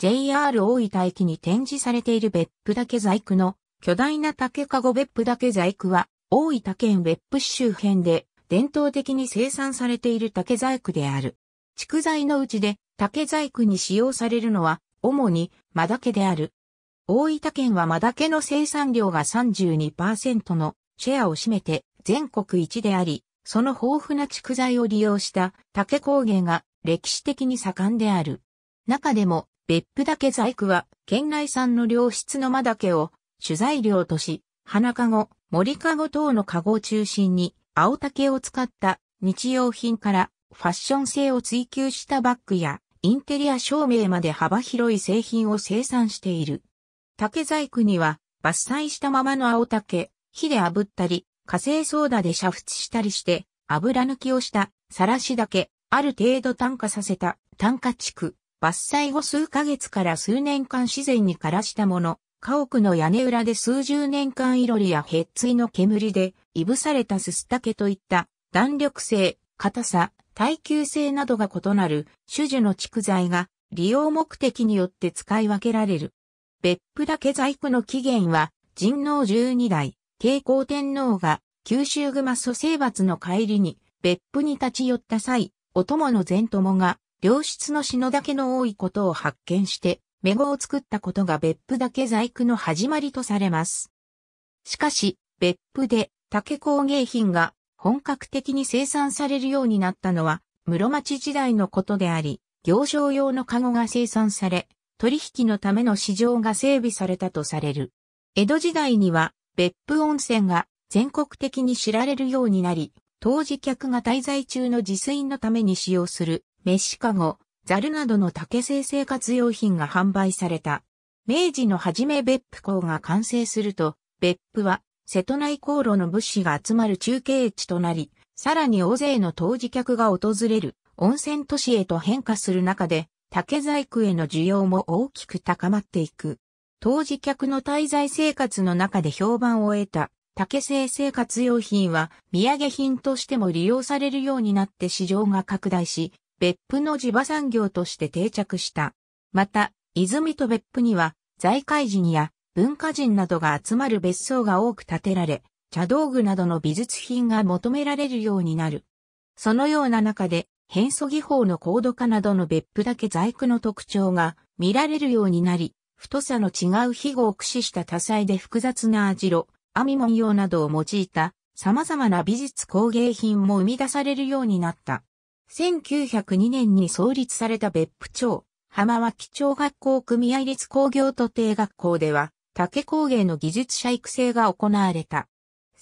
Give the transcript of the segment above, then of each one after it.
JR 大分駅に展示されている別府岳細工の巨大な竹籠別府岳細工は大分県別府市周辺で伝統的に生産されている竹細工である。蓄材のうちで竹細工に使用されるのは主にマダケである。大分県はマダケの生産量が32%のシェアを占めて全国一であり、その豊富な蓄材を利用した竹工芸が歴史的に盛んである。中でも別府岳細工は、県内産の良質の間岳を取材料とし、花籠、森籠等の籠を中心に、青竹を使った日用品からファッション性を追求したバッグやインテリア照明まで幅広い製品を生産している。竹細工には伐採したままの青竹、火で炙ったり、火星ソーダで煮沸したりして油抜きをした、さらし竹、ある程度炭化させた炭化地区、伐採後数ヶ月から数年間自然に枯らしたもの、家屋の屋根裏で数十年間いろりやへっついの煙で、いぶされたすすたけといった弾力性、硬さ、耐久性などが異なる種樹の蓄材が利用目的によって使い分けられる。別府岳細工の起源は、神皇十二代、慶光天皇が九州熊蘇征伐の帰りに別府に立ち寄った際、お供の善友が良質の篠だけの多いことを発見して、メゴを作ったことが別府岳細工の始まりとされます。しかし、別府で竹工芸品が本格的に生産されるようになったのは、室町時代のことであり、行商用のカゴが生産され、取引のための市場が整備されたとされる。江戸時代には別府温泉が全国的に知られるようになり、当時客が滞在中の自炊のために使用するメシカゴ、ザルなどの竹製生活用品が販売された。明治の初め別府港が完成すると、別府は瀬戸内航路の物資が集まる中継地となり、さらに大勢の当時客が訪れる温泉都市へと変化する中で、竹細工への需要も大きく高まっていく。当時客の滞在生活の中で評判を得た竹製生活用品は土産品としても利用されるようになって市場が拡大し、別府の地場産業として定着した。また、泉と別府には、財界人や文化人などが集まる別荘が多く建てられ、茶道具などの美術品が求められるようになる。そのような中で、変素技法の高度化などの別府だけ在庫の特徴が見られるようになり、太さの違う庇護を駆使した多彩で複雑な網路、網文様などを用いた様々な美術工芸品も生み出されるようになった。1902年に創立された別府町、浜脇町学校組合立工業徒弟学校では、竹工芸の技術者育成が行われた。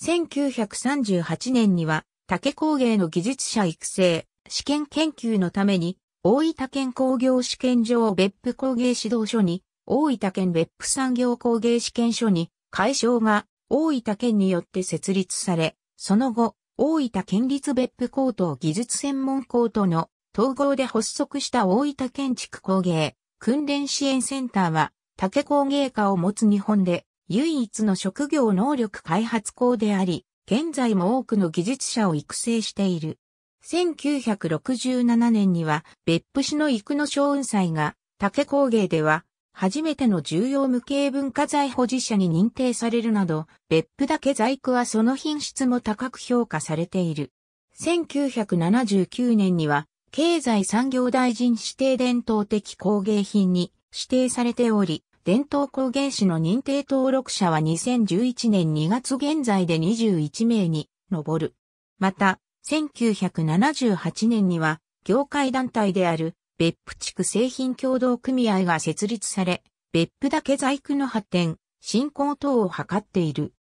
1938年には、竹工芸の技術者育成、試験研究のために、大分県工業試験場別府工芸指導所に、大分県別府産業工芸試験所に、会場が大分県によって設立され、その後、大分県立別府高等技術専門校との統合で発足した大分建築工芸訓練支援センターは竹工芸家を持つ日本で唯一の職業能力開発校であり、現在も多くの技術者を育成している。1967年には別府市の生野松雲祭が竹工芸では初めての重要無形文化財保持者に認定されるなど、別府だけ在庫はその品質も高く評価されている。1979年には、経済産業大臣指定伝統的工芸品に指定されており、伝統工芸士の認定登録者は2011年2月現在で21名に上る。また、1978年には、業界団体である別府地区製品協同組合が設立され、別府だけ在庫の発展、振興等を図っている。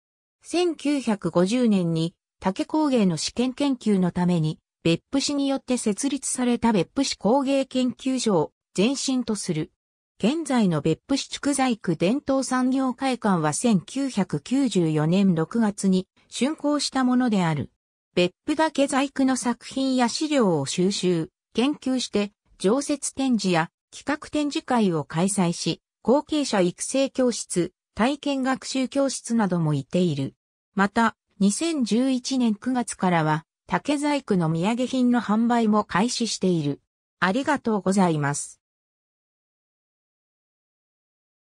1950年に竹工芸の試験研究のために、別府市によって設立された別府市工芸研究所を前身とする。現在の別府市筑在区伝統産業会館は1994年6月に竣工したものである。別府だけ在庫の作品や資料を収集、研究して常設展示や企画展示会を開催し、後継者育成教室、体験学習教室などもいている。また、2011年9月からは、竹細工の土産品の販売も開始している。ありがとうございます。